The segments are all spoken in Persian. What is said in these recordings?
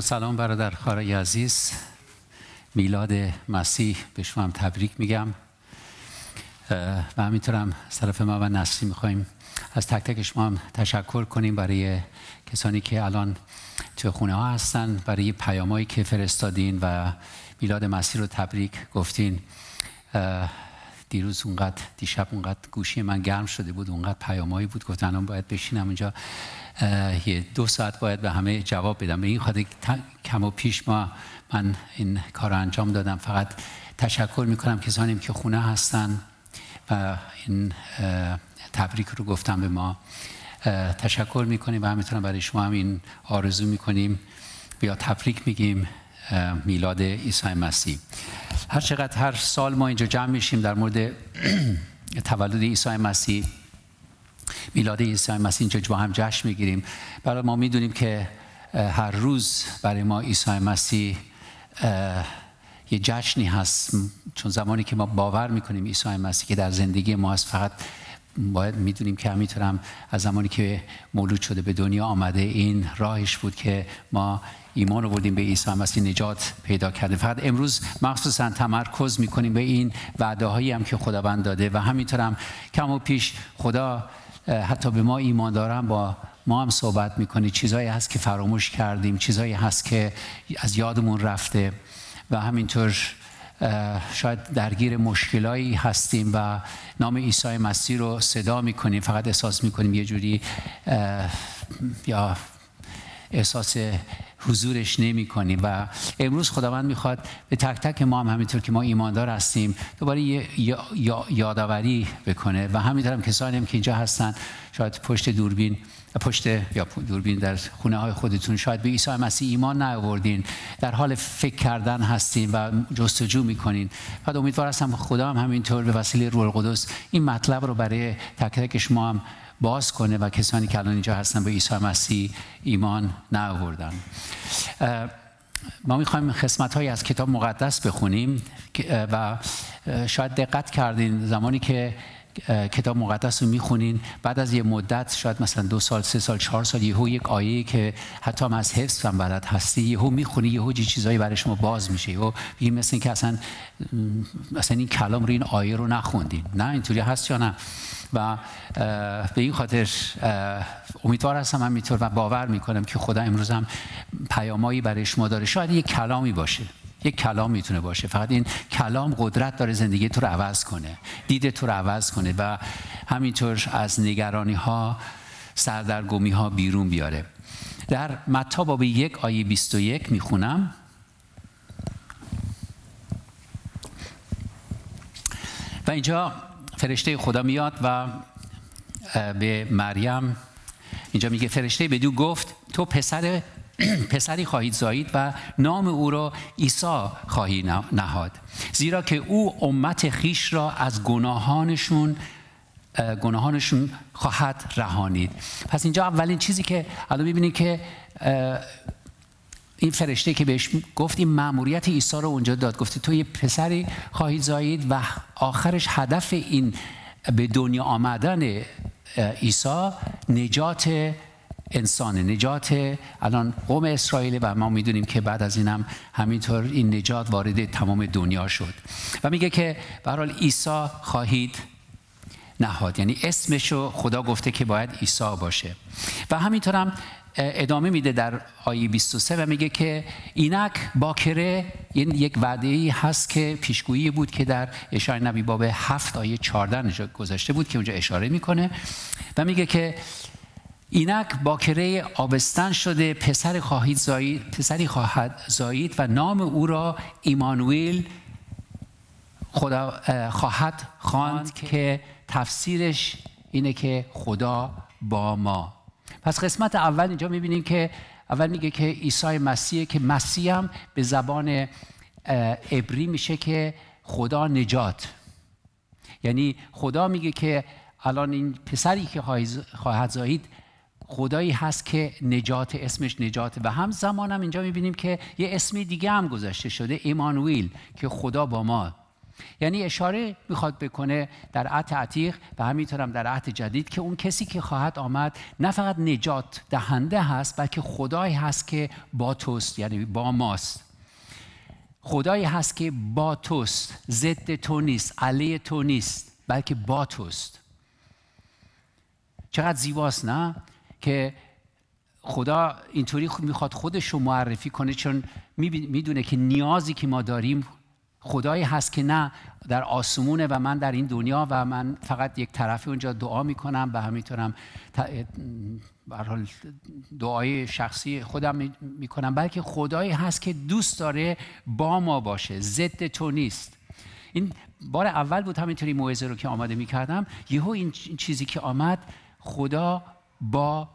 سلام برادر خارای عزیز میلاد مسیح به شما هم تبریک میگم و همینطورم طرف ما و نسلی میخوایم از تک تک شما هم تشکر کنیم برای کسانی که الان توی خونه ها هستن برای پیامایی که فرستادین و میلاد مسیح رو تبریک گفتین دیروز اونقدر دیشب اونقدر گوشی من گرم شده بود اونقدر پیامایی بود گفتن باید بشینم اونجا یه دو ساعت باید به همه جواب بدم به این خاطر کم و پیش ما من این کار انجام دادم فقط تشکر میکنم کسانیم که خونه هستن و این تبریک رو گفتم به ما تشکر میکنیم و همینطورم برای شما هم این آرزو میکنیم بیا تبریک میگیم میلاد عیسی مسیح هر چقدر هر سال ما اینجا جمع میشیم در مورد تولد عیسی مسیح میلاد عیسی مسیح اینجا با هم جشن میگیریم برای ما میدونیم که هر روز برای ما عیسی مسیح یه جشنی هست چون زمانی که ما باور میکنیم عیسی مسیح که در زندگی ما هست فقط باید میدونیم که همینطورم از زمانی که مولود شده به دنیا آمده این راهش بود که ما ایمان آوردیم به عیسی مسیح نجات پیدا کرده فقط امروز مخصوصا تمرکز میکنیم به این وعده هم که خداوند داده و همینطورم کم و پیش خدا حتی به ما ایمان دارن با ما هم صحبت میکنه چیزایی هست که فراموش کردیم چیزایی هست که از یادمون رفته و همینطور شاید درگیر مشکلایی هستیم و نام عیسی مسیح رو صدا میکنیم فقط احساس میکنیم یه جوری یا احساس حضورش نمی کنیم و امروز خداوند میخواد به تک تک ما هم همینطور که ما ایماندار هستیم دوباره یه یادآوری بکنه و همینطور هم کسانی هم که اینجا هستن شاید پشت دوربین پشت یا دوربین در خونه های خودتون شاید به عیسی مسیح ایمان نیاوردین در حال فکر کردن هستین و جستجو میکنین بعد امیدوار هستم خدا هم همینطور به وسیله روح القدس این مطلب رو برای تک تک شما هم باز کنه و کسانی که الان اینجا هستن به عیسی مسیح ایمان نآوردن ما میخوایم قسمت هایی از کتاب مقدس بخونیم و شاید دقت کردین زمانی که کتاب مقدس رو میخونین بعد از یه مدت شاید مثلا دو سال سه سال چهار سال یهو یک آیه که حتی هم از حفظ هم بلد هستی یهو میخونی یهو چیزایی برای شما باز میشه و یه مثل اینکه اصلا مثلا این کلام رو این آیه رو نخوندین نه اینطوری هست یا نه و به این خاطر امیدوار هستم همینطور و باور میکنم که خدا امروز هم پیامایی برای شما داره شاید یه کلامی باشه یک کلام میتونه باشه فقط این کلام قدرت داره زندگی تو رو عوض کنه دید تو رو عوض کنه و همینطور از نگرانی ها سردرگمی ها بیرون بیاره در متا باب یک آیه 21 میخونم و اینجا فرشته خدا میاد و به مریم اینجا میگه فرشته به دو گفت تو پسر پسری خواهید زایید و نام او را عیسی خواهی نهاد زیرا که او امت خیش را از گناهانشون گناهانشون خواهد رهانید پس اینجا اولین چیزی که الان میبینید که این فرشته که بهش گفت این مأموریت عیسی رو اونجا داد گفته تو یه پسری خواهید زایید و آخرش هدف این به دنیا آمدن عیسی نجات انسان نجات الان قوم اسرائیل و ما میدونیم که بعد از اینم همینطور این نجات وارد تمام دنیا شد و میگه که به ایسا عیسی خواهید نهاد یعنی اسمشو خدا گفته که باید عیسی باشه و همینطور هم ادامه میده در آیه 23 و میگه که اینک باکره این یعنی یک وعده ای هست که پیشگویی بود که در اشاره نبی باب 7 آیه 14 گذاشته بود که اونجا اشاره میکنه و میگه که اینک باکره آبستن شده پسر خواهید زایید، پسری خواهد زایید و نام او را ایمانویل خدا خواهد خواند که تفسیرش اینه که خدا با ما پس قسمت اول اینجا میبینیم که اول میگه که عیسی مسیح که مسیح هم به زبان عبری میشه که خدا نجات یعنی خدا میگه که الان این پسری که خواهد زایید خدایی هست که نجات اسمش نجات و هم زمانم اینجا میبینیم که یه اسمی دیگه هم گذاشته شده ایمانویل که خدا با ما یعنی اشاره میخواد بکنه در عهد عتیق و همینطورم در عهد جدید که اون کسی که خواهد آمد نه فقط نجات دهنده هست بلکه خدایی هست که با توست یعنی با ماست خدایی هست که با توست ضد تو نیست علیه تو نیست بلکه با توست چقدر زیباست نه که خدا اینطوری میخواد خودش رو معرفی کنه چون میدونه که نیازی که ما داریم خدایی هست که نه در آسمونه و من در این دنیا و من فقط یک طرفی اونجا دعا میکنم و همینطورم حال دعای شخصی خودم میکنم بلکه خدایی هست که دوست داره با ما باشه ضد تو نیست این بار اول بود همینطوری موعظه رو که آماده میکردم یهو این چیزی که آمد خدا با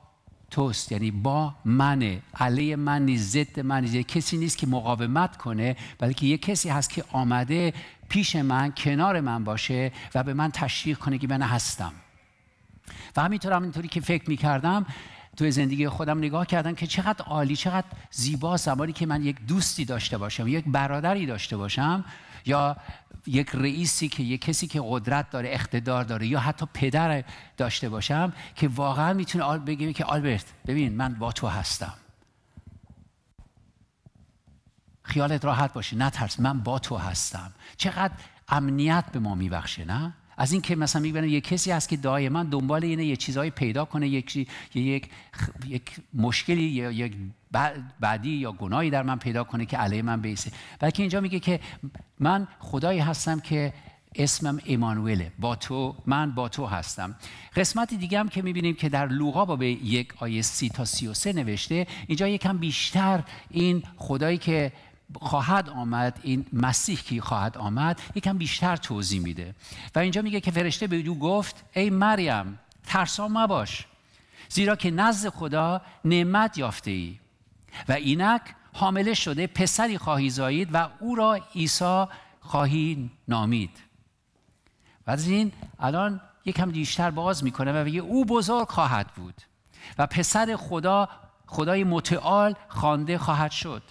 توست یعنی با منه علیه من نیست ضد من نیست کسی نیست که مقاومت کنه بلکه یه کسی هست که آمده پیش من کنار من باشه و به من تشویق کنه که من هستم و همینطور همینطوری که فکر میکردم توی زندگی خودم نگاه کردم که چقدر عالی چقدر زیبا زمانی که من یک دوستی داشته باشم یک برادری داشته باشم یا یک رئیسی که یک کسی که قدرت داره اقتدار داره یا حتی پدر داشته باشم که واقعا میتونه بگه که آلبرت ببین من با تو هستم خیالت راحت باشه نترس من با تو هستم چقدر امنیت به ما میبخشه نه از اینکه مثلا میبینم یه کسی هست که دائما دنبال اینه یه چیزهایی پیدا کنه یک یک, یک مشکلی یا یک بعدی یا گناهی در من پیدا کنه که علیه من بیسه بلکه اینجا میگه که من خدایی هستم که اسمم ایمانویله با تو من با تو هستم قسمت دیگه هم که میبینیم که در لوقا با به یک آیه سی تا سی و سه نوشته اینجا یکم بیشتر این خدایی که خواهد آمد این مسیح که خواهد آمد یکم بیشتر توضیح میده و اینجا میگه که فرشته به او گفت ای مریم ترسا مباش زیرا که نزد خدا نعمت یافته ای و اینک حامله شده پسری خواهی زایید و او را عیسی خواهی نامید و از این الان یکم دیشتر باز میکنه و میگه او بزرگ خواهد بود و پسر خدا خدای متعال خوانده خواهد شد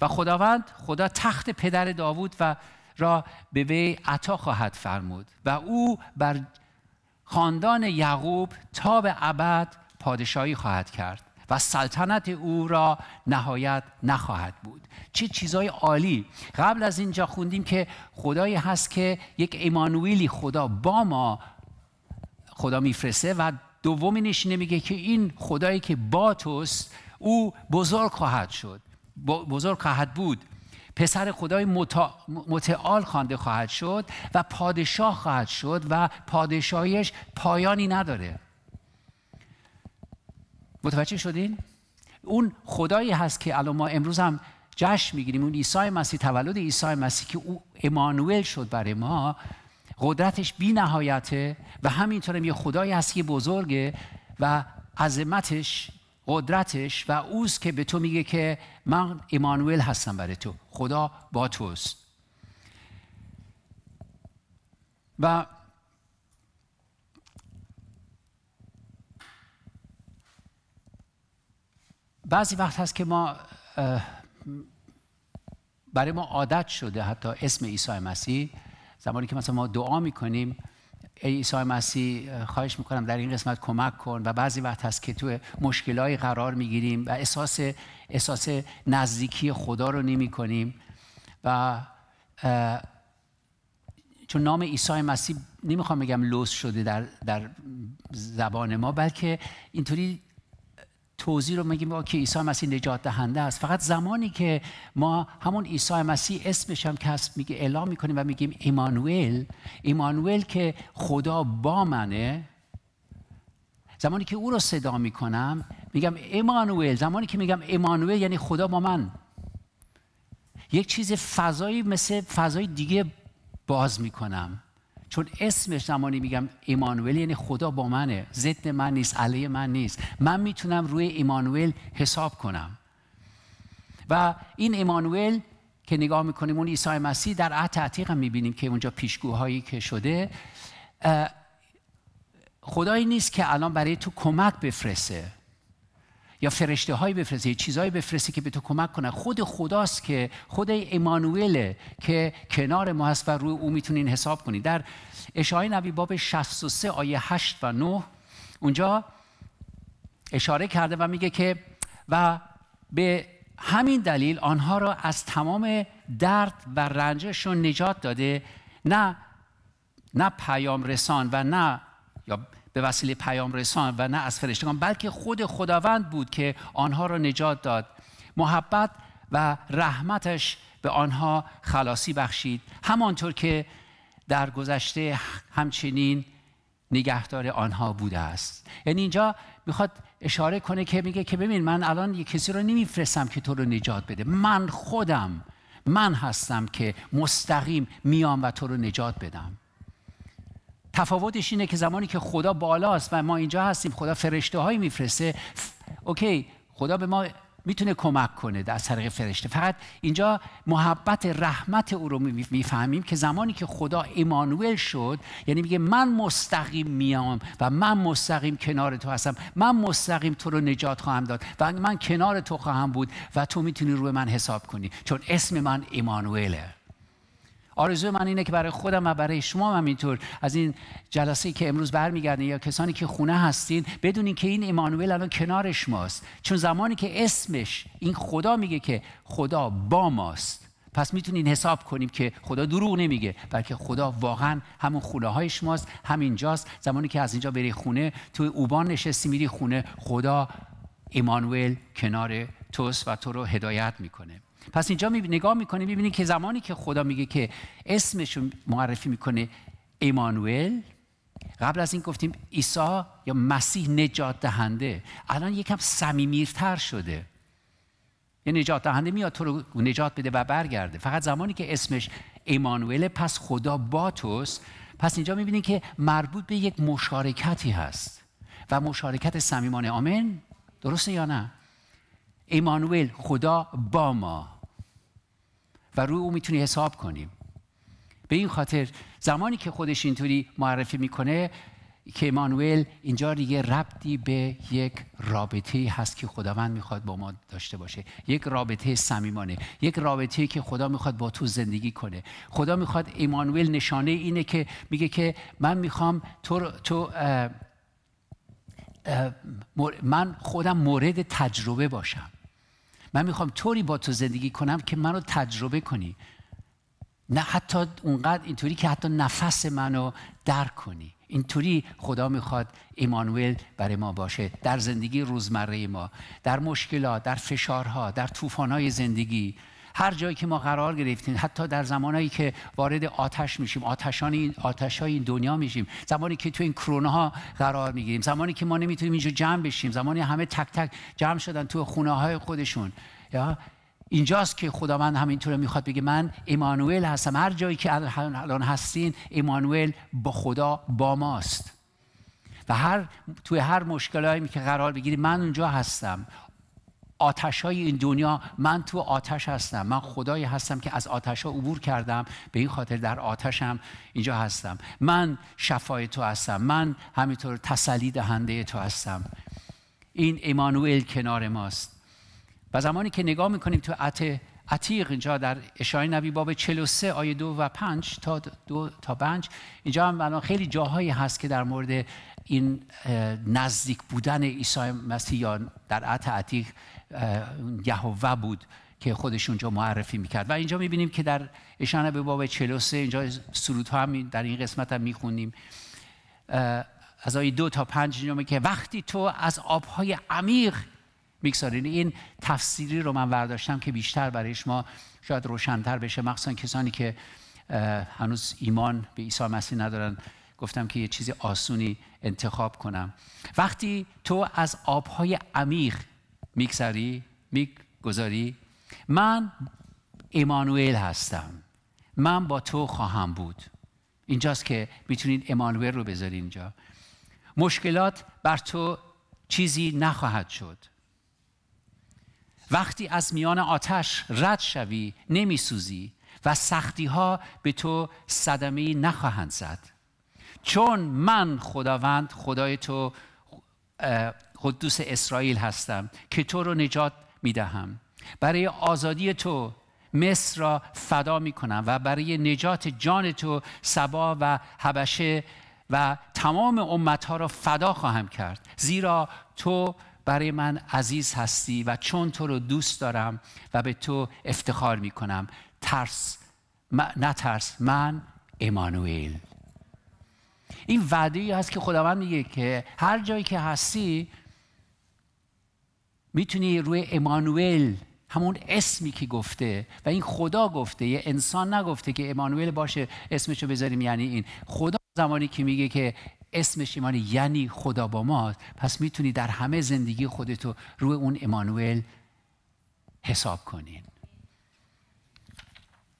و خداوند خدا تخت پدر داوود و را به وی عطا خواهد فرمود و او بر خاندان یعقوب تا به ابد پادشاهی خواهد کرد و سلطنت او را نهایت نخواهد بود چه چیزای عالی قبل از اینجا خوندیم که خدایی هست که یک ایمانویلی خدا با ما خدا میفرسه و دومی نشینه میگه که این خدایی که با توست او بزرگ خواهد شد بزرگ خواهد بود پسر خدای متعال خوانده خواهد شد و پادشاه خواهد شد و پادشاهیش پایانی نداره متوجه شدین؟ اون خدایی هست که الان ما امروز هم جشن میگیریم اون عیسی مسیح تولد عیسی مسیح که او امانوئل شد برای ما قدرتش بی نهایته و همینطورم یه خدایی هست که بزرگه و عظمتش قدرتش و اوست که به تو میگه که من امانوئل هستم برای تو خدا با توست و بعضی وقت هست که ما برای ما عادت شده حتی اسم عیسی مسیح زمانی که مثلا ما دعا میکنیم ای عیسی مسیح خواهش میکنم در این قسمت کمک کن و بعضی وقت هست که تو مشکلهایی قرار میگیریم و احساس احساس نزدیکی خدا رو نمی کنیم و چون نام عیسی مسیح نمیخوام بگم لوس شده در, در زبان ما بلکه اینطوری توضیح رو میگیم که عیسی مسیح نجات دهنده است فقط زمانی که ما همون عیسی مسیح اسمش هم کسب میگه اعلام میکنیم و میگیم ایمانوئل ایمانوئل که خدا با منه زمانی که او رو صدا میکنم میگم ایمانوئل زمانی که میگم ایمانوئل یعنی خدا با من یک چیز فضایی مثل فضای دیگه باز میکنم چون اسمش زمانی میگم ایمانویل یعنی خدا با منه ضد من نیست علیه من نیست من میتونم روی ایمانوئل حساب کنم و این ایمانوئل که نگاه میکنیم اون عیسی مسیح در عهد عتیق میبینیم که اونجا پیشگوهایی که شده خدایی نیست که الان برای تو کمک بفرسته یا فرشته های بفرسته چیزهایی بفرسته که به تو کمک کنه خود خداست که خود ایمانویله که کنار ما هست و روی او میتونین حساب کنید در اشعای نبی باب 63 آیه 8 و 9 اونجا اشاره کرده و میگه که و به همین دلیل آنها را از تمام درد و رنجشون نجات داده نه نه پیام رسان و نه یا به وسیله پیام رسان و نه از فرشتگان بلکه خود خداوند بود که آنها را نجات داد محبت و رحمتش به آنها خلاصی بخشید همانطور که در گذشته همچنین نگهدار آنها بوده است یعنی اینجا میخواد اشاره کنه که میگه که ببین من الان یه کسی رو نمیفرستم که تو رو نجات بده من خودم من هستم که مستقیم میام و تو رو نجات بدم تفاوتش اینه که زمانی که خدا بالاست و ما اینجا هستیم خدا فرشته هایی میفرسته اوکی خدا به ما میتونه کمک کنه از طریق فرشته فقط اینجا محبت رحمت او رو میفهمیم که زمانی که خدا ایمانوئل شد یعنی میگه من مستقیم میام و من مستقیم کنار تو هستم من مستقیم تو رو نجات خواهم داد و من کنار تو خواهم بود و تو میتونی روی من حساب کنی چون اسم من ایمانوئله آرزو من اینه که برای خودم و برای شما هم اینطور از این جلسه که امروز برمیگردین یا کسانی که خونه هستین بدونین که این ایمانوئل الان کنار شماست چون زمانی که اسمش این خدا میگه که خدا با ماست پس میتونین حساب کنیم که خدا دروغ نمیگه بلکه خدا واقعا همون خونه های شماست همینجاست زمانی که از اینجا بری خونه تو اوبان نشستی میری خونه خدا ایمانوئل کنار توست و تو رو هدایت میکنه پس اینجا نگاه میکنه میبینی که زمانی که خدا میگه که اسمش معرفی میکنه ایمانوئل قبل از این گفتیم عیسی یا مسیح نجات دهنده الان یکم صمیمیرتر شده یه نجات دهنده میاد تو رو نجات بده و برگرده فقط زمانی که اسمش ایمانوئل پس خدا با توست پس اینجا میبینی که مربوط به یک مشارکتی هست و مشارکت صمیمانه آمین درسته یا نه ایمانوئل خدا با ما و روی او میتونی حساب کنیم به این خاطر زمانی که خودش اینطوری معرفی میکنه که ایمانوئل اینجا دیگه ربطی به یک رابطه هست که خداوند میخواد با ما داشته باشه یک رابطه صمیمانه یک رابطه که خدا میخواد با تو زندگی کنه خدا میخواد ایمانوئل نشانه اینه که میگه که من میخوام تو, تو من خودم مورد تجربه باشم من میخوام طوری با تو زندگی کنم که منو تجربه کنی نه حتی اونقدر اینطوری که حتی نفس منو درک کنی اینطوری خدا میخواد ایمانوئل برای ما باشه در زندگی روزمره ما در مشکلات در فشارها در های زندگی هر جایی که ما قرار گرفتیم حتی در زمانهایی که وارد آتش میشیم آتشان آتش های این دنیا میشیم زمانی که تو این کرونا ها قرار میگیریم زمانی که ما نمیتونیم اینجا جمع بشیم زمانی همه تک تک جمع شدن تو خونه های خودشون یا اینجاست که خداوند همینطور میخواد بگه من ایمانوئل هستم هر جایی که الان هستین ایمانوئل با خدا با ماست و هر توی هر مشکلایی که قرار بگیری من اونجا هستم آتش های این دنیا من تو آتش هستم من خدایی هستم که از آتش ها عبور کردم به این خاطر در آتشم اینجا هستم من شفای تو هستم من همینطور تسلی دهنده تو هستم این ایمانوئل کنار ماست و زمانی که نگاه میکنیم تو عت عتیق اینجا در اشای نبی باب 43 آیه 2 و 5 تا 2 تا 5 اینجا هم الان خیلی جاهایی هست که در مورد این نزدیک بودن عیسی مسیح یا در عهد عتیق یهوه بود که خودش اونجا معرفی میکرد و اینجا میبینیم که در اشانه به باب 43 اینجا سرود ها هم در این قسمت هم میخونیم از آیه دو تا پنج اینجا که وقتی تو از آبهای عمیق میگذارین یعنی این تفسیری رو من برداشتم که بیشتر برای شما شاید روشنتر بشه مخصوصا کسانی که هنوز ایمان به عیسی مسیح ندارن گفتم که یه چیزی آسونی انتخاب کنم وقتی تو از آبهای عمیق میگذری میگذاری من ایمانوئل هستم من با تو خواهم بود اینجاست که میتونید ایمانوئل رو بذاری اینجا مشکلات بر تو چیزی نخواهد شد وقتی از میان آتش رد شوی نمیسوزی و سختی ها به تو صدمه نخواهند زد چون من خداوند خدای تو قدوس اسرائیل هستم که تو رو نجات دهم برای آزادی تو مصر را فدا می کنم و برای نجات جان تو سبا و هبشه و تمام امتها را فدا خواهم کرد زیرا تو برای من عزیز هستی و چون تو رو دوست دارم و به تو افتخار می کنم ترس نترس من امانوئیل این وعده هست که خداوند میگه که هر جایی که هستی میتونی روی امانوئل همون اسمی که گفته و این خدا گفته یه انسان نگفته که امانوئل باشه اسمشو بذاریم یعنی این خدا زمانی که میگه که اسمش ایمانی یعنی خدا با ماست پس میتونی در همه زندگی خودتو روی اون امانوئل حساب کنین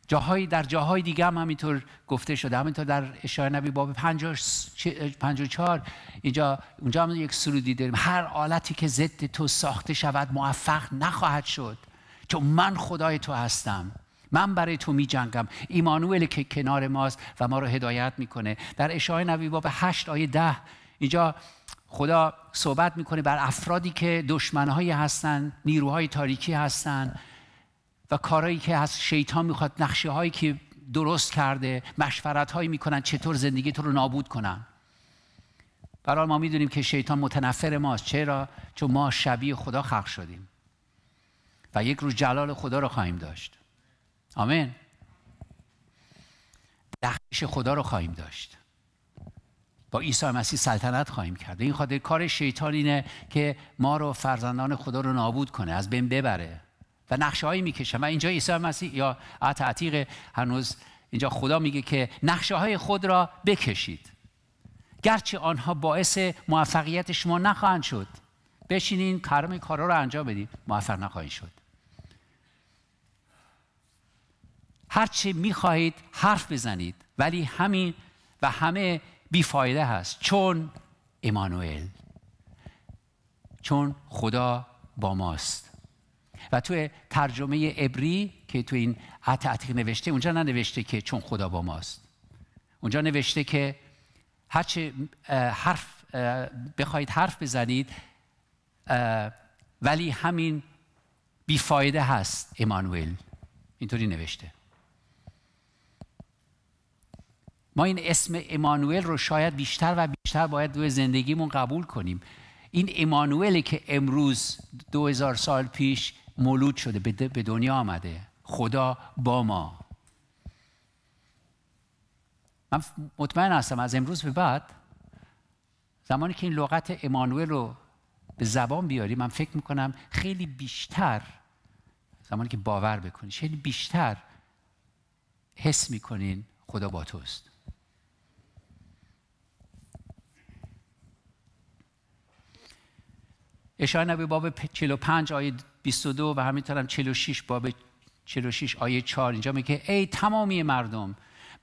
جاهای در جاهای دیگه هم همینطور گفته شده همینطور در اشعای نبی باب 54 اینجا اونجا هم یک سرودی داریم هر آلتی که ضد تو ساخته شود موفق نخواهد شد چون من خدای تو هستم من برای تو می جنگم ایمانوئل که کنار ماست و ما رو هدایت میکنه در اشعای نبی باب 8 آیه 10 اینجا خدا صحبت میکنه بر افرادی که دشمنهایی هستند نیروهای تاریکی هستند و کارهایی که از شیطان میخواد نقشه هایی که درست کرده مشورت هایی میکنن چطور زندگی تو رو نابود کنن برای ما میدونیم که شیطان متنفر ماست چرا؟ چون ما شبیه خدا خلق شدیم و یک روز جلال خدا رو خواهیم داشت آمین دخش خدا رو خواهیم داشت با عیسی مسیح سلطنت خواهیم کرد این خاطر کار شیطان اینه که ما رو فرزندان خدا رو نابود کنه از بین ببره و نقشه هایی و اینجا عیسی مسیح یا عتیق هنوز اینجا خدا میگه که نقشه های خود را بکشید گرچه آنها باعث موفقیت شما نخواهند شد بشینین کارم کارا رو انجام بدید موفق نخواهید شد هرچه میخواهید حرف بزنید ولی همین و همه بیفایده هست چون ایمانوئل، چون خدا با ماست و توی ترجمه عبری که تو این عتیق نوشته اونجا ننوشته که چون خدا با ماست اونجا نوشته که هرچه حرف بخواید حرف بزنید ولی همین بیفایده هست امانوئل اینطوری نوشته ما این اسم امانوئل رو شاید بیشتر و بیشتر باید دو زندگیمون قبول کنیم این امانوئلی که امروز دو هزار سال پیش مولود شده به دنیا آمده خدا با ما من مطمئن هستم از امروز به بعد زمانی که این لغت امانوئل رو به زبان بیاری من فکر میکنم خیلی بیشتر زمانی که باور بکنی خیلی بیشتر حس میکنین خدا با توست اشاره نبی باب 45 آیه 22 و همینطور هم 46 باب 46 آیه 4 اینجا میگه ای تمامی مردم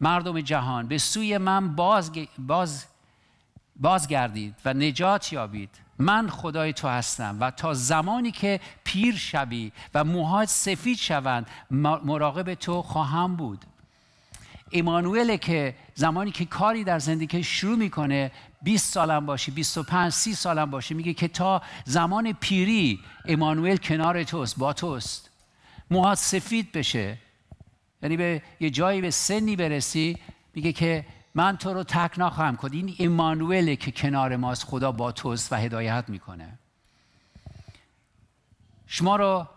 مردم جهان به سوی من باز, باز بازگردید و نجات یابید من خدای تو هستم و تا زمانی که پیر شوی و موهات سفید شوند مراقب تو خواهم بود ایمانوئل که زمانی که کاری در زندگی شروع میکنه 20 سالم باشی 25 30 سالم باشی میگه که تا زمان پیری امانوئل کنار توست با توست موهات سفید بشه یعنی به یه جایی به سنی برسی میگه که من تو رو تک نخواهم کرد این امانوئله که کنار ماست خدا با توست و هدایت میکنه شما رو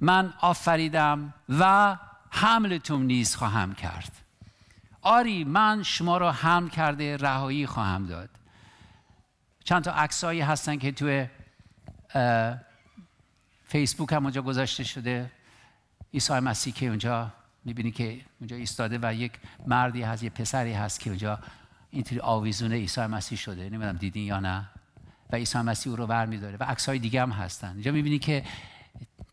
من آفریدم و حملتون نیز خواهم کرد آری من شما رو حمل کرده رهایی خواهم داد چند تا عکسایی هستن که توی فیسبوک هم اونجا گذاشته شده عیسی مسیح که اونجا میبینی که اونجا ایستاده و یک مردی هست یه پسری هست که اونجا اینطوری آویزونه عیسی مسیح شده نمیدونم دیدین یا نه و عیسی مسیح او رو ور میداره و های دیگه هم هستن اینجا میبینی که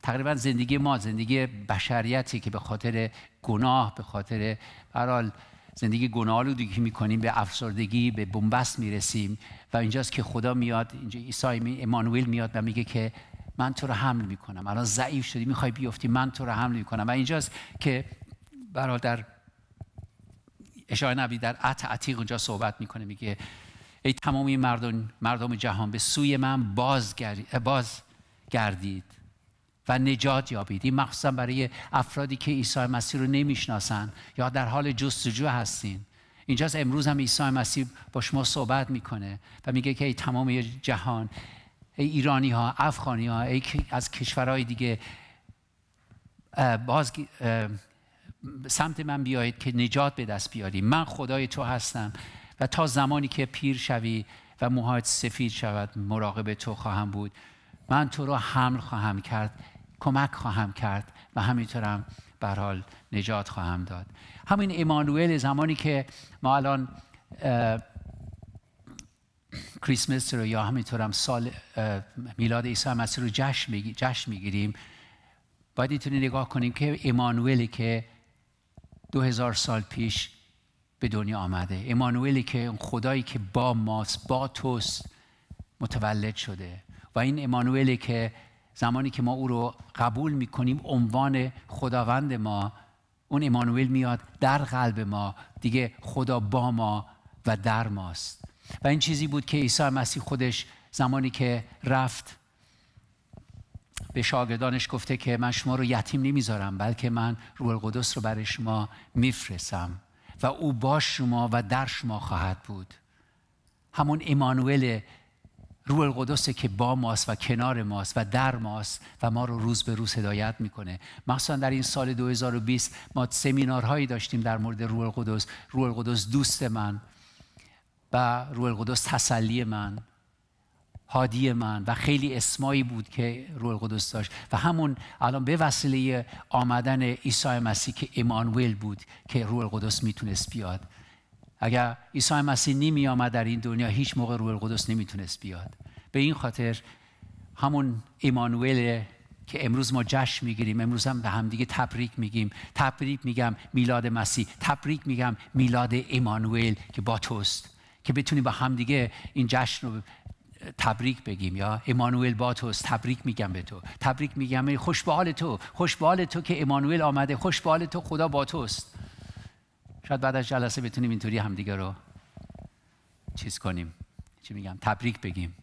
تقریبا زندگی ما زندگی بشریتی که به خاطر گناه به خاطر برال زندگی گناهالودی که میکنیم به افسردگی به بنبست میرسیم و اینجاست که خدا میاد اینجا عیسی می، امانوئل میاد و میگه که من تو رو حمل میکنم الان ضعیف شدی میخوای بیفتی من تو رو حمل میکنم و اینجاست که برادر اشعای نبی در عت عتیق اونجا صحبت میکنه میگه ای تمامی مردم مردم جهان به سوی من باز گردید و نجات یابید این مخصوصا برای افرادی که عیسی مسیح رو نمیشناسن یا در حال جستجو هستین اینجاست امروز هم عیسی مسیح با شما صحبت میکنه و میگه که ای تمام جهان ای ایرانی ها افغانی ها ای از کشورهای دیگه باز سمت من بیایید که نجات به دست بیاری من خدای تو هستم و تا زمانی که پیر شوی و موهایت سفید شود مراقب تو خواهم بود من تو را حمل خواهم کرد کمک خواهم کرد و همینطورم به حال نجات خواهم داد همین امانوئل زمانی که ما الان کریسمس رو یا همینطورم سال میلاد عیسی مسیح رو جشن, میگیریم باید اینطوری نگاه کنیم که امانوئلی که دو هزار سال پیش به دنیا آمده امانوئلی که خدایی که با ماست با توست متولد شده و این امانوئلی که زمانی که ما او رو قبول میکنیم عنوان خداوند ما اون ایمانویل میاد در قلب ما دیگه خدا با ما و در ماست و این چیزی بود که عیسی مسیح خودش زمانی که رفت به شاگردانش گفته که من شما رو یتیم نمیذارم بلکه من روح القدس رو برای شما میفرسم و او با شما و در شما خواهد بود همون ایمانوئل روح القدسه که با ماست و کنار ماست و در ماست و ما رو روز به روز هدایت میکنه مخصوصا در این سال 2020 ما سمینارهایی داشتیم در مورد روح القدس روح القدس دوست من و روح القدس تسلی من هادی من و خیلی اسمایی بود که روح القدس داشت و همون الان به وسیله آمدن عیسی مسیح که ایمانوئل بود که روح القدس میتونست بیاد اگر عیسی مسیح نمی آمد در این دنیا هیچ موقع روح القدس نمیتونست بیاد به این خاطر همون ایمانوئل که امروز ما جشن میگیریم امروز هم به همدیگه تبریک میگیم تبریک میگم میلاد مسیح تبریک میگم میلاد ایمانوئل که با توست که بتونیم با همدیگه این جشن رو تبریک بگیم یا ایمانوئل با توست تبریک میگم به تو تبریک میگم خوش به تو خوش تو که ایمانوئل آمده خوش حال تو خدا با توست شاید بعد از جلسه بتونیم اینطوری همدیگه رو چیز کنیم چی میگم تبریک بگیم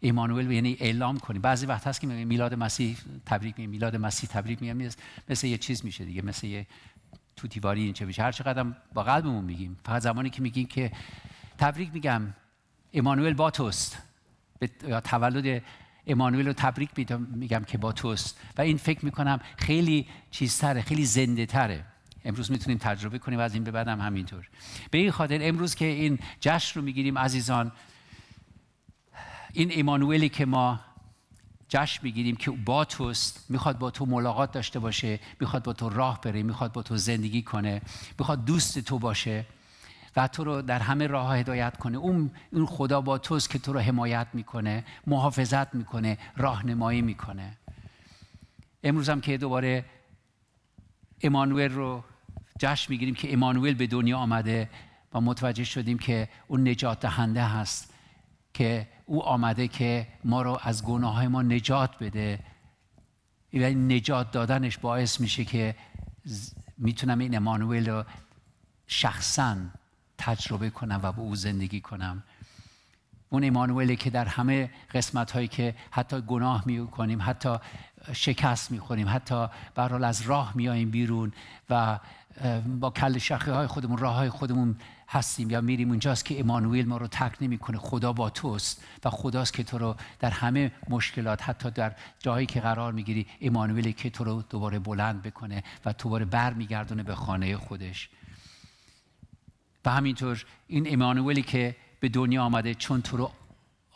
ایمانوئل یعنی اعلام کنیم بعضی وقت هست که میلاد مسیح تبریک میگیم میلاد مسیح تبریک میگم مثل یه چیز میشه دیگه مثل یه تو دیواری این چه میشه هر چقدر با قلبمون میگیم فقط زمانی که میگیم که تبریک میگم ایمانوئل با توست یا تولد ایمانوئل رو تبریک میگم که با توست و این فکر میکنم خیلی چیزتره خیلی زنده تره امروز میتونیم تجربه کنیم و از این به بعد هم همینطور به این خاطر امروز که این جشن رو میگیریم عزیزان این ایمانوئلی که ما جشن میگیریم که با توست میخواد با تو ملاقات داشته باشه میخواد با تو راه بره میخواد با تو زندگی کنه میخواد دوست تو باشه و تو رو در همه راه هدایت کنه اون اون خدا با توست که تو رو حمایت میکنه محافظت میکنه راهنمایی میکنه امروز هم که دوباره امانوئل رو جشن میگیریم که ایمانویل به دنیا آمده و متوجه شدیم که اون نجات دهنده هست که او آمده که ما رو از گناه ما نجات بده این یعنی نجات دادنش باعث میشه که میتونم این ایمانویل رو شخصا تجربه کنم و به او زندگی کنم اون ایمانویلی که در همه قسمت هایی که حتی گناه می کنیم حتی شکست می خوریم حتی برحال از راه میایم بیرون و با کل شخه های خودمون راه های خودمون هستیم یا میریم اونجاست که امانویل ما رو تک نمیکنه خدا با توست و خداست که تو رو در همه مشکلات حتی در جایی که قرار میگیری امانویل که تو رو دوباره بلند بکنه و دوباره بر میگردونه به خانه خودش و همینطور این امانویلی که به دنیا آمده چون تو رو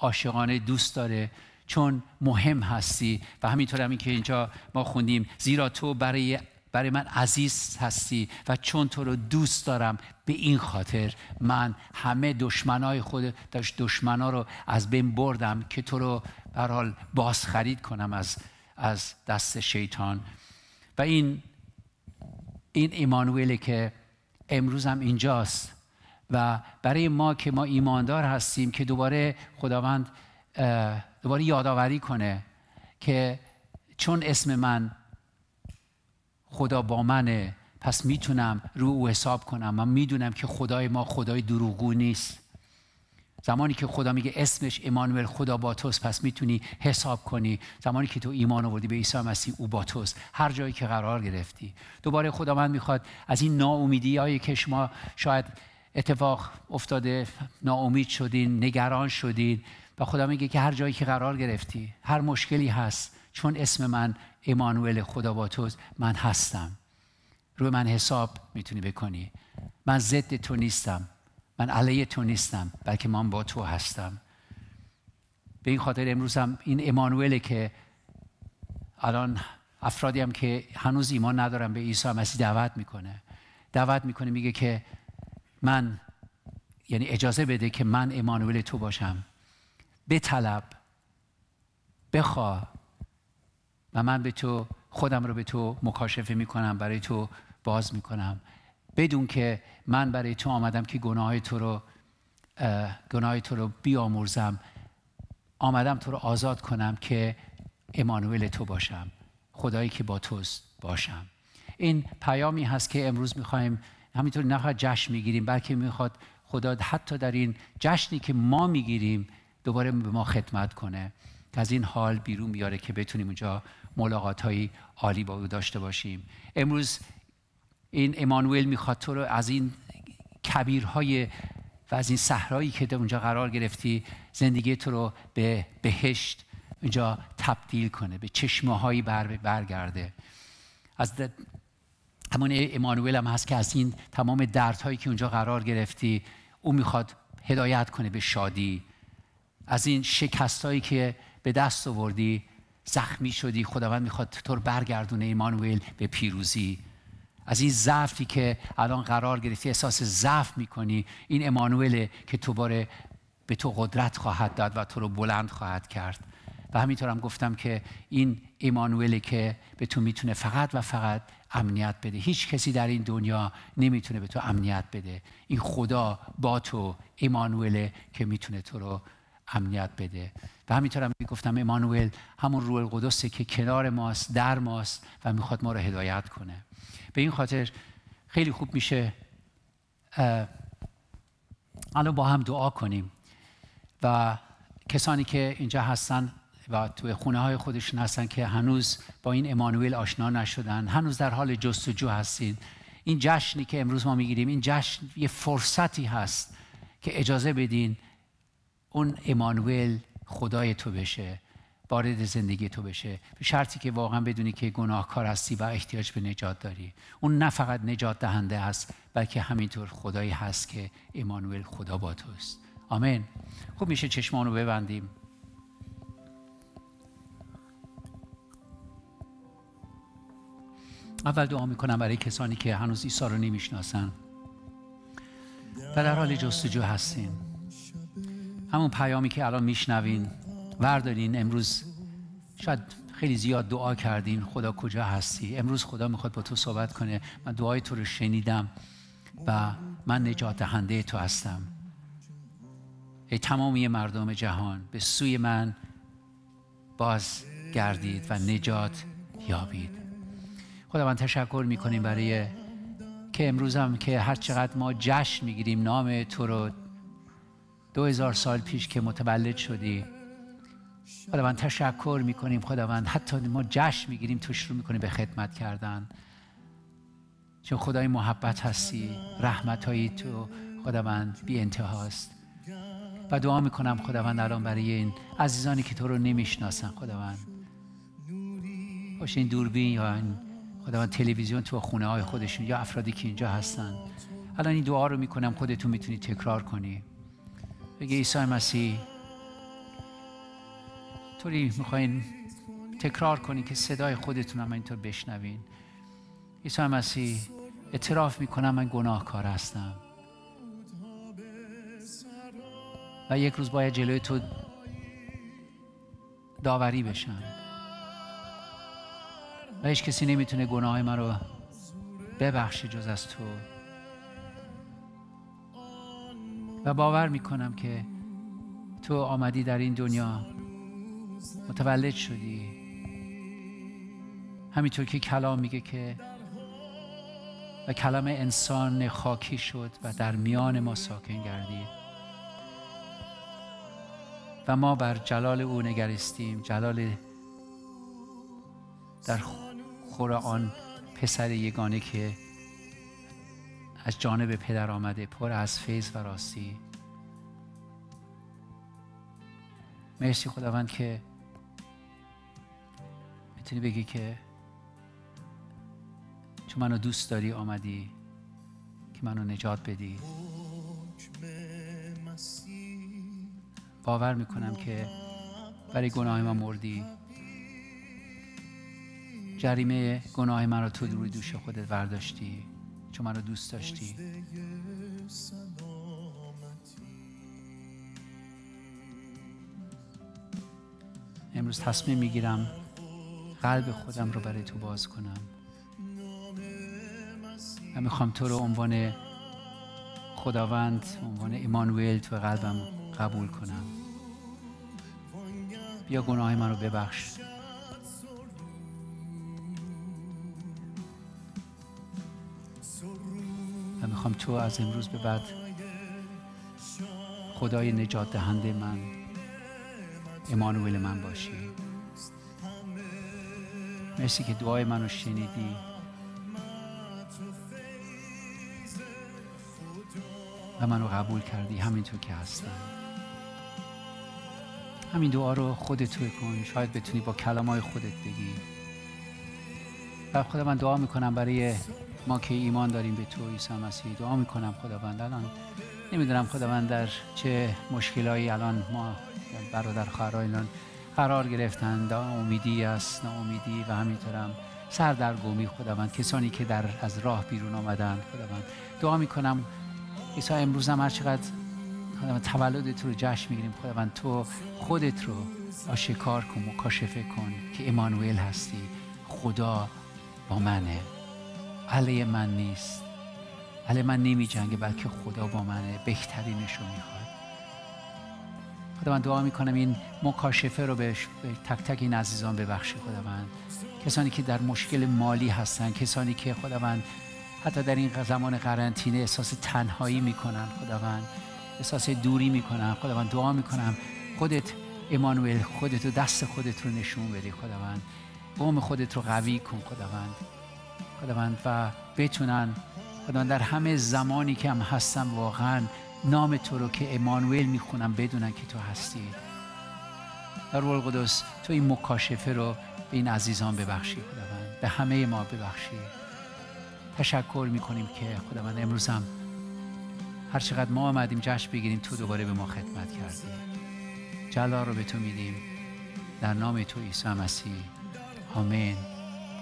عاشقانه دوست داره چون مهم هستی و همینطور همین که اینجا ما خوندیم زیرا تو برای برای من عزیز هستی و چون تو رو دوست دارم به این خاطر من همه دشمنای خود دشمنا رو از بین بردم که تو رو برحال باز خرید کنم از, از دست شیطان و این این که امروز هم اینجاست و برای ما که ما ایماندار هستیم که دوباره خداوند دوباره یادآوری کنه که چون اسم من خدا با منه پس میتونم رو او حساب کنم من میدونم که خدای ما خدای دروغگو نیست زمانی که خدا میگه اسمش امانوئل خدا با توست پس میتونی حساب کنی زمانی که تو ایمان آوردی به عیسی مسیح او با توست هر جایی که قرار گرفتی دوباره خدا من میخواد از این ناامیدی های که شما شاید اتفاق افتاده ناامید شدین نگران شدین و خدا میگه که هر جایی که قرار گرفتی هر مشکلی هست چون اسم من ایمانوئل خدا با تو من هستم روی من حساب میتونی بکنی من ضد تو نیستم من علیه تو نیستم بلکه من با تو هستم به این خاطر امروز هم این ایمانوئل که الان افرادی هم که هنوز ایمان ندارم به عیسی مسیح دعوت میکنه دعوت میکنه میگه که من یعنی اجازه بده که من ایمانوئل تو باشم به طلب بخوا و من به تو خودم رو به تو مکاشفه میکنم برای تو باز میکنم بدون که من برای تو آمدم که گناه تو رو گناه تو رو بیامرزم آمدم تو رو آزاد کنم که امانوئل تو باشم خدایی که با توست باشم این پیامی هست که امروز میخوایم همینطور نه جشن میگیریم بلکه میخواد خدا حتی در این جشنی که ما میگیریم دوباره به ما خدمت کنه که از این حال بیرون بیاره که بتونیم اونجا ملاقات های عالی با او داشته باشیم امروز این امانوئل میخواد تو رو از این کبیرهای و از این صحرایی که در اونجا قرار گرفتی زندگی تو رو به بهشت اونجا تبدیل کنه به چشمه هایی برگرده از همون امانوئل هم هست که از این تمام دردهایی که اونجا قرار گرفتی او میخواد هدایت کنه به شادی از این هایی که به دست آوردی زخمی شدی خداوند میخواد تو رو برگردونه ایمانویل به پیروزی از این ضعفی که الان قرار گرفتی احساس ضعف میکنی این ایمانویل که تو باره به تو قدرت خواهد داد و تو رو بلند خواهد کرد و همینطورم گفتم که این ایمانویل که به تو میتونه فقط و فقط امنیت بده هیچ کسی در این دنیا نمیتونه به تو امنیت بده این خدا با تو ایمانویل که میتونه تو رو امنیت بده و همینطور هم میگفتم امانوئل همون روح القدس که کنار ماست در ماست و میخواد ما رو هدایت کنه به این خاطر خیلی خوب میشه الان با هم دعا کنیم و کسانی که اینجا هستن و توی خونه های خودشون هستن که هنوز با این امانوئل آشنا نشدن هنوز در حال جستجو هستین این جشنی که امروز ما میگیریم این جشن یه فرصتی هست که اجازه بدین اون امانوئل خدای تو بشه وارد زندگی تو بشه به شرطی که واقعا بدونی که گناهکار هستی و احتیاج به نجات داری اون نه فقط نجات دهنده است بلکه همینطور خدایی هست که امانوئل خدا با توست آمین خوب میشه چشمان رو ببندیم اول دعا میکنم برای کسانی که هنوز عیسی رو نمیشناسن و در حال جستجو هستیم همون پیامی که الان میشنوین وردارین امروز شاید خیلی زیاد دعا کردین خدا کجا هستی امروز خدا میخواد با تو صحبت کنه من دعای تو رو شنیدم و من نجات دهنده تو هستم ای تمامی مردم جهان به سوی من باز گردید و نجات یابید خدا من تشکر میکنیم برای که امروز هم که هر چقدر ما جشن میگیریم نام تو رو دو هزار سال پیش که متولد شدی خداوند تشکر میکنیم خداوند حتی ما جشن میگیریم تو شروع میکنیم به خدمت کردن چون خدای محبت هستی رحمت هایی تو خداوند بی انتهاست و دعا میکنم خداوند الان برای این عزیزانی که تو رو نمیشناسن خداوند باشه این دوربین یا این خداوند تلویزیون تو خونه های خودشون یا افرادی که اینجا هستن الان این دعا رو میکنم خودتون میتونی تکرار کنی بگه عیسی مسیح طوری میخواین تکرار کنی که صدای خودتون هم اینطور بشنوین عیسی مسیح اعتراف میکنم من گناهکار هستم و یک روز باید جلوی تو داوری بشم و هیچ کسی نمیتونه گناه من رو ببخشی جز از تو و باور میکنم که تو آمدی در این دنیا متولد شدی همینطور که کلام میگه که و کلام انسان خاکی شد و در میان ما ساکن گردید و ما بر جلال او نگریستیم جلال در خور آن پسر یگانه که از جانب پدر آمده پر از فیض و راستی مرسی خداوند که میتونی بگی که چون منو دوست داری آمدی که منو نجات بدی باور میکنم که برای گناه من مردی جریمه گناه من را تو روی دوش خودت برداشتی چون دوست داشتی امروز تصمیم میگیرم قلب خودم رو برای تو باز کنم و میخوام تو رو عنوان خداوند عنوان ایمانویل تو قلبم قبول کنم بیا گناه من رو ببخش میخوام تو از امروز به بعد خدای نجات دهنده من امانوئل من باشی مرسی که دعای منو شنیدی و منو قبول کردی همینطور که هستم همین دعا رو خودت توی کن شاید بتونی با های خودت بگی و خدا من دعا میکنم برای ما که ایمان داریم به تو عیسی مسیح دعا میکنم خداوند الان نمیدونم خداوند در چه مشکلایی الان ما برادر خواهرای الان قرار گرفتن امیدی است ناامیدی و همینطورم سردرگمی خداوند کسانی که در از راه بیرون آمدن خداوند دعا میکنم عیسی امروز هم هر چقدر خداوند تو رو جشن میگیریم خداوند تو خودت رو آشکار کن و کاشفه کن که ایمانوئل هستی خدا با منه علیه من نیست علیه من نمی جنگه بلکه خدا با منه بهترینش رو میخواد خدا من دعا میکنم این مکاشفه رو به تک تک این عزیزان ببخشی خدا کسانی که در مشکل مالی هستن کسانی که خدا حتی در این زمان قرنطینه احساس تنهایی میکنن خداوند احساس دوری میکنن خداوند دعا میکنم خودت امانوئل خودت و دست خودت رو نشون بده خداوند قوم خودت رو قوی کن خداوند خداوند و بتونن خداوند در همه زمانی که هم هستم واقعا نام تو رو که امانوئل میخونم بدونن که تو هستی در روال تو این مکاشفه رو به این عزیزان ببخشی خداوند به همه ما ببخشی تشکر میکنیم که خداوند امروز هم هر چقدر ما آمدیم جشن بگیریم تو دوباره به ما خدمت کردی جلال رو به تو میدیم در نام تو عیسی مسیح آمین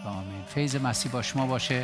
آمین فیض مسیح با شما باشه